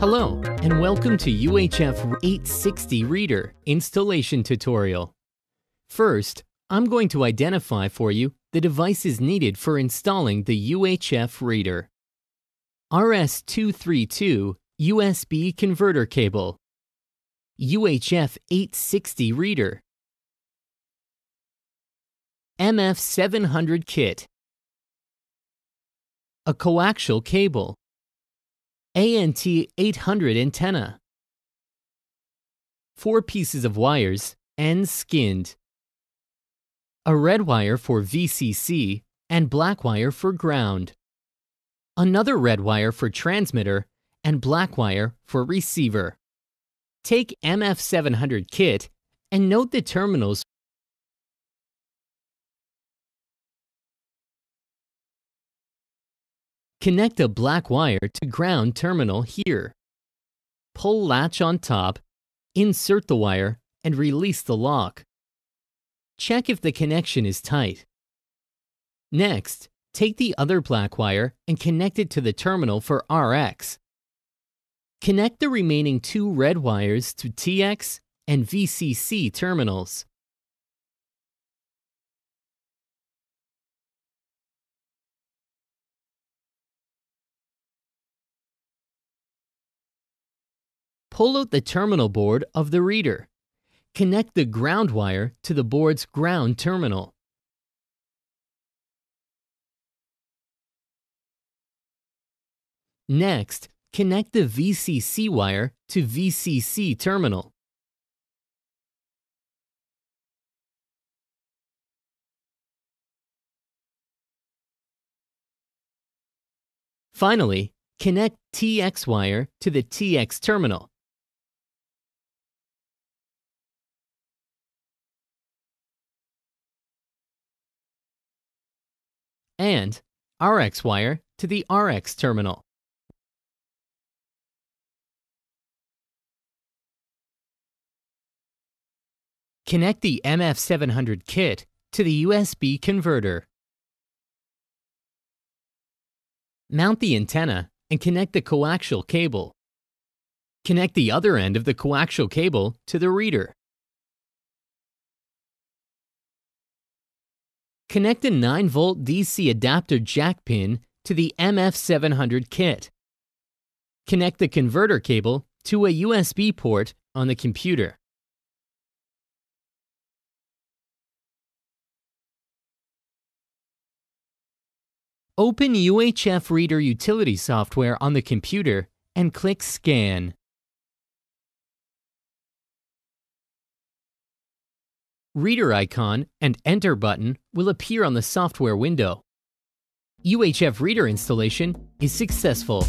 Hello, and welcome to UHF 860 Reader installation tutorial. First, I'm going to identify for you the devices needed for installing the UHF reader. RS-232 USB converter cable, UHF 860 reader, MF700 kit, a coaxial cable, ANT 800 antenna. Four pieces of wires, N skinned. A red wire for VCC and black wire for ground. Another red wire for transmitter and black wire for receiver. Take MF700 kit and note the terminals Connect a black wire to ground terminal here. Pull latch on top, insert the wire, and release the lock. Check if the connection is tight. Next, take the other black wire and connect it to the terminal for RX. Connect the remaining two red wires to TX and VCC terminals. pull out the terminal board of the reader. Connect the ground wire to the board's ground terminal. Next, connect the VCC wire to VCC terminal. Finally, connect TX wire to the TX terminal. and RX wire to the RX terminal. Connect the MF700 kit to the USB converter. Mount the antenna and connect the coaxial cable. Connect the other end of the coaxial cable to the reader. Connect a 9-volt DC adapter jack pin to the MF700 kit. Connect the converter cable to a USB port on the computer. Open UHF Reader Utility software on the computer and click Scan. Reader icon and Enter button will appear on the software window. UHF Reader installation is successful.